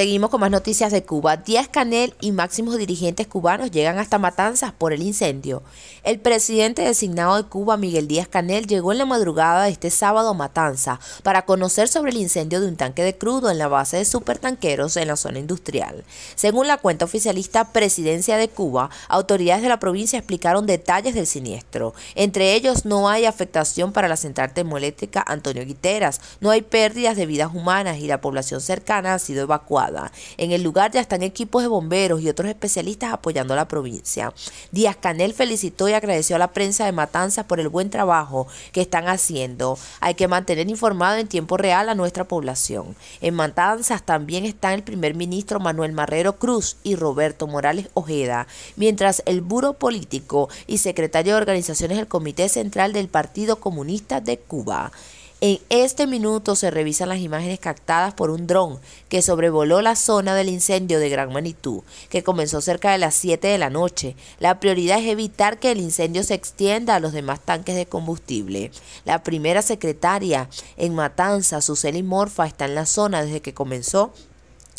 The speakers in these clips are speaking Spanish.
Seguimos con más noticias de Cuba. Díaz Canel y máximos dirigentes cubanos llegan hasta Matanzas por el incendio. El presidente designado de Cuba, Miguel Díaz Canel, llegó en la madrugada de este sábado a Matanzas para conocer sobre el incendio de un tanque de crudo en la base de supertanqueros en la zona industrial. Según la cuenta oficialista Presidencia de Cuba, autoridades de la provincia explicaron detalles del siniestro. Entre ellos, no hay afectación para la central termoeléctrica Antonio Guiteras, no hay pérdidas de vidas humanas y la población cercana ha sido evacuada. En el lugar ya están equipos de bomberos y otros especialistas apoyando a la provincia. Díaz Canel felicitó y agradeció a la prensa de Matanzas por el buen trabajo que están haciendo. Hay que mantener informado en tiempo real a nuestra población. En Matanzas también están el primer ministro Manuel Marrero Cruz y Roberto Morales Ojeda, mientras el buro político y secretario de organizaciones del Comité Central del Partido Comunista de Cuba. En este minuto se revisan las imágenes captadas por un dron que sobrevoló la zona del incendio de gran magnitud, que comenzó cerca de las 7 de la noche. La prioridad es evitar que el incendio se extienda a los demás tanques de combustible. La primera secretaria en Matanza, Suseli Morfa, está en la zona desde que comenzó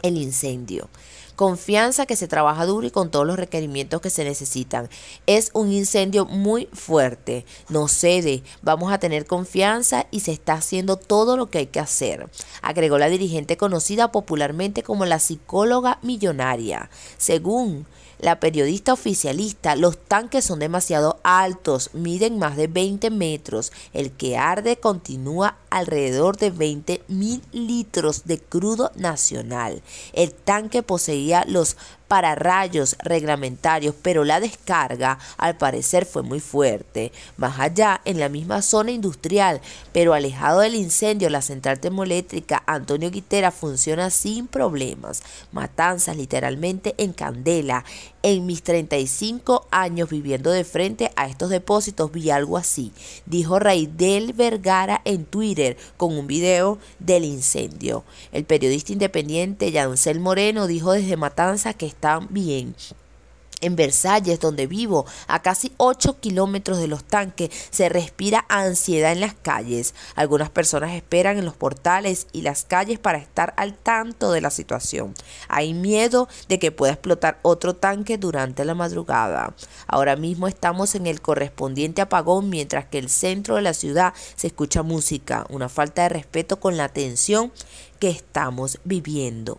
el incendio. Confianza que se trabaja duro y con todos los requerimientos que se necesitan. Es un incendio muy fuerte, no cede, vamos a tener confianza y se está haciendo todo lo que hay que hacer, agregó la dirigente conocida popularmente como la psicóloga millonaria. Según la periodista oficialista, los tanques son demasiado altos, miden más de 20 metros. El que arde continúa alrededor de 20 mil litros de crudo nacional. El tanque poseía los para rayos reglamentarios, pero la descarga al parecer fue muy fuerte. Más allá, en la misma zona industrial, pero alejado del incendio, la central termoeléctrica Antonio Guitera funciona sin problemas. Matanzas literalmente en candela. En mis 35 años viviendo de frente a estos depósitos vi algo así, dijo Raidel Vergara en Twitter con un video del incendio. El periodista independiente Yancel Moreno dijo desde Matanzas que también. En Versalles, donde vivo, a casi 8 kilómetros de los tanques, se respira ansiedad en las calles. Algunas personas esperan en los portales y las calles para estar al tanto de la situación. Hay miedo de que pueda explotar otro tanque durante la madrugada. Ahora mismo estamos en el correspondiente apagón mientras que el centro de la ciudad se escucha música, una falta de respeto con la tensión que estamos viviendo.